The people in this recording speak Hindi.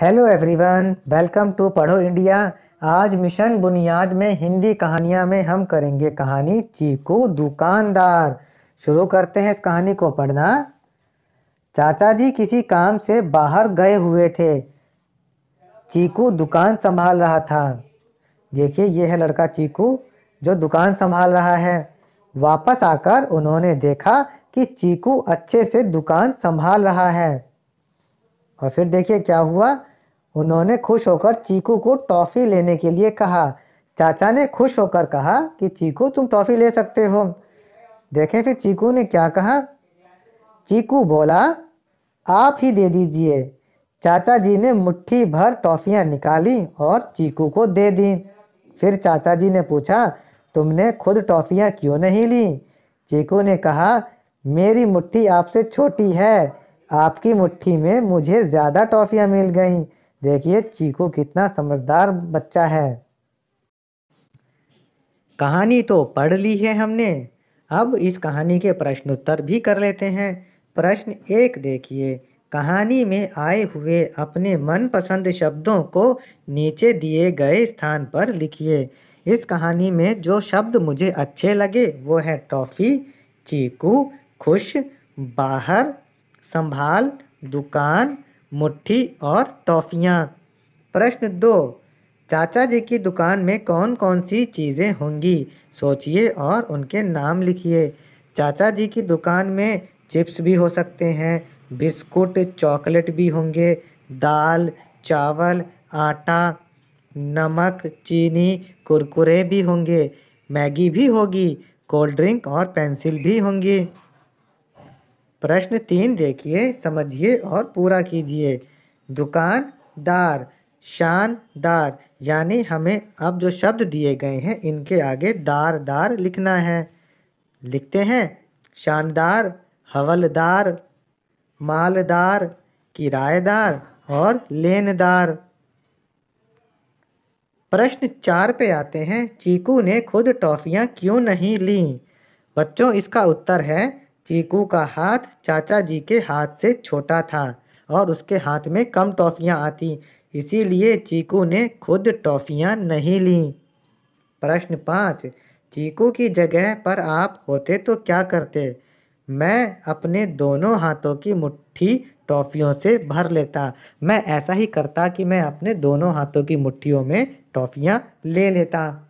हेलो एवरीवन वेलकम टू पढ़ो इंडिया आज मिशन बुनियाद में हिंदी कहानियाँ में हम करेंगे कहानी चीकू दुकानदार शुरू करते हैं इस कहानी को पढ़ना चाचा जी किसी काम से बाहर गए हुए थे चीकू दुकान संभाल रहा था देखिए ये है लड़का चीकू जो दुकान संभाल रहा है वापस आकर उन्होंने देखा कि चीकू अच्छे से दुकान संभाल रहा है और फिर देखिए क्या हुआ उन्होंने खुश होकर चीकू को टॉफ़ी लेने के लिए कहा चाचा ने खुश होकर कहा कि चीकू तुम टॉफ़ी ले सकते हो देखें फिर चीकू ने क्या कहा चीकू बोला आप ही दे दीजिए चाचा जी ने मुट्ठी भर टॉफ़ियाँ निकाली और चीकू को दे दी फिर चाचा जी ने पूछा तुमने खुद टॉफ़ियाँ क्यों नहीं ली चीकू ने कहा मेरी मुट्ठी आपसे छोटी है आपकी मुट्ठी में मुझे ज़्यादा टॉफ़ियाँ मिल गईं देखिए चीकू कितना समझदार बच्चा है कहानी तो पढ़ ली है हमने अब इस कहानी के प्रश्नोत्तर भी कर लेते हैं प्रश्न एक देखिए कहानी में आए हुए अपने मनपसंद शब्दों को नीचे दिए गए स्थान पर लिखिए इस कहानी में जो शब्द मुझे अच्छे लगे वो है टॉफ़ी चीकू खुश बाहर संभाल दुकान मुट्ठी और टॉफ़ियाँ प्रश्न दो चाचा जी की दुकान में कौन कौन सी चीज़ें होंगी सोचिए और उनके नाम लिखिए चाचा जी की दुकान में चिप्स भी हो सकते हैं बिस्कुट चॉकलेट भी होंगे दाल चावल आटा नमक चीनी कुरकुरे भी होंगे मैगी भी होगी कोल्ड ड्रिंक और पेंसिल भी होंगी प्रश्न तीन देखिए समझिए और पूरा कीजिए दुकानदार शानदार यानी हमें अब जो शब्द दिए गए हैं इनके आगे दार दार लिखना है लिखते हैं शानदार हवलदार मालदार किराएदार और लेनदार प्रश्न चार पे आते हैं चीकू ने खुद टॉफियां क्यों नहीं ली बच्चों इसका उत्तर है चीकू का हाथ चाचा जी के हाथ से छोटा था और उसके हाथ में कम टॉफ़ियाँ आती इसीलिए चीकू ने खुद टॉफ़ियाँ नहीं लीं प्रश्न पाँच चीकू की जगह पर आप होते तो क्या करते मैं अपने दोनों हाथों की मुट्ठी टॉफ़ियों से भर लेता मैं ऐसा ही करता कि मैं अपने दोनों हाथों की मुट्ठियों में टॉफ़ियाँ ले लेता